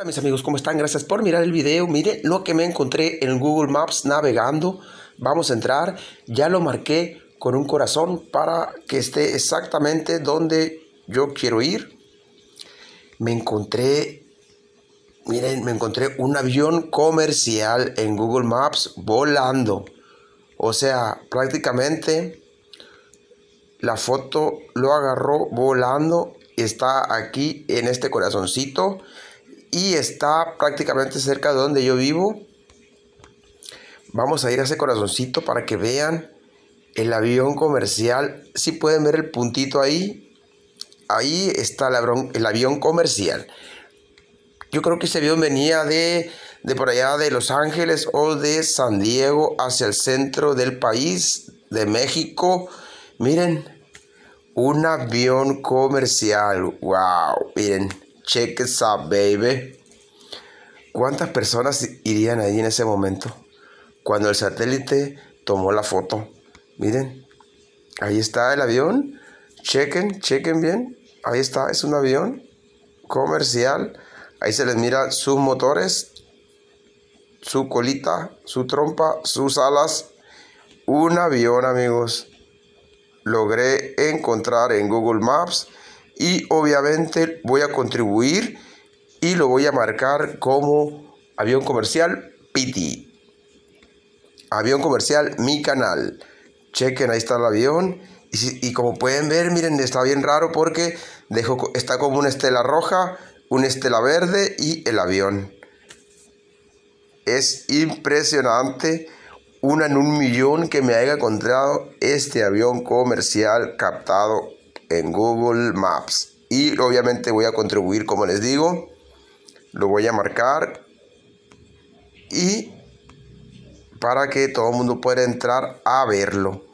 Hola mis amigos, ¿cómo están? Gracias por mirar el video. Miren lo que me encontré en Google Maps navegando. Vamos a entrar. Ya lo marqué con un corazón para que esté exactamente donde yo quiero ir. Me encontré, miren, me encontré un avión comercial en Google Maps volando. O sea, prácticamente la foto lo agarró volando. Está aquí en este corazoncito y está prácticamente cerca de donde yo vivo. Vamos a ir a ese corazoncito para que vean el avión comercial. Si pueden ver el puntito ahí, ahí está el avión, comercial. Yo creo que ese avión venía de, de por allá de Los Ángeles o de San Diego hacia el centro del país, de México. Miren, un avión comercial. ¡Wow! Miren. Check it baby. ¿Cuántas personas irían ahí en ese momento? Cuando el satélite tomó la foto. Miren, ahí está el avión. Chequen, chequen bien. Ahí está, es un avión comercial. Ahí se les mira sus motores, su colita, su trompa, sus alas. Un avión, amigos. Logré encontrar en Google Maps y obviamente voy a contribuir y lo voy a marcar como avión comercial Piti. Avión comercial Mi Canal. Chequen, ahí está el avión. Y, como pueden ver, miren, está bien raro porque está como una estela roja, una estela verde y el avión. Es impresionante, una en un millón que me haya encontrado este avión comercial captado en Google Maps. Y obviamente voy a contribuir, como les digo, lo voy a marcar y para que todo el mundo pueda entrar a verlo.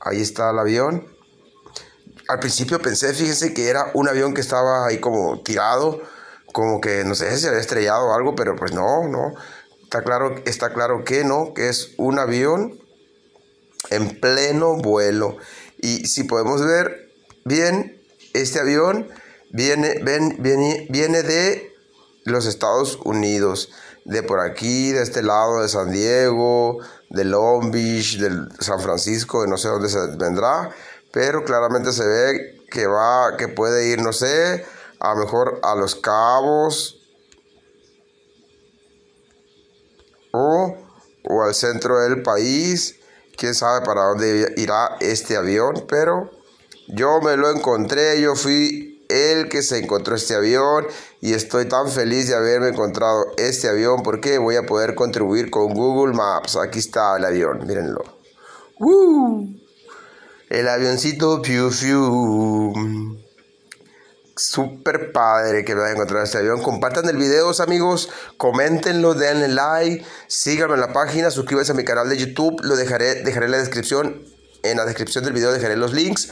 Ahí está el avión. Al principio pensé, fíjense que era un avión que estaba ahí como tirado, como que no sé si había estrellado o algo, pero pues no, no. Está claro, está claro que no, que es un avión en pleno vuelo. Y si podemos ver, bien, este avión viene, ven, viene, de los Estados Unidos, de por aquí, de este lado, de San Diego, de Long Beach, de San Francisco, de no sé dónde se vendrá, pero claramente se ve que va, que puede ir, no sé, a lo mejor a los cabos o, o al centro del país, quién sabe para dónde irá este avión, pero yo me lo encontré, yo fui el que se encontró este avión y estoy tan feliz de haberme encontrado este avión porque voy a poder contribuir con Google Maps. Aquí está el avión, mírenlo. El avioncito Piu Piu. Super padre que me haya encontrado este avión. Compartan el video, amigos. Coméntenlo, denle like. Síganme en la página. Suscríbanse a mi canal de YouTube. Lo dejaré, dejaré en la descripción. En la descripción del video dejaré los links.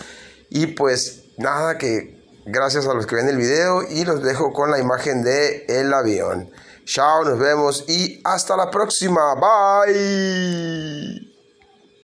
Y pues nada, que gracias a los que ven el video y los dejo con la imagen de el avión. Chao, nos vemos y hasta la próxima. Bye.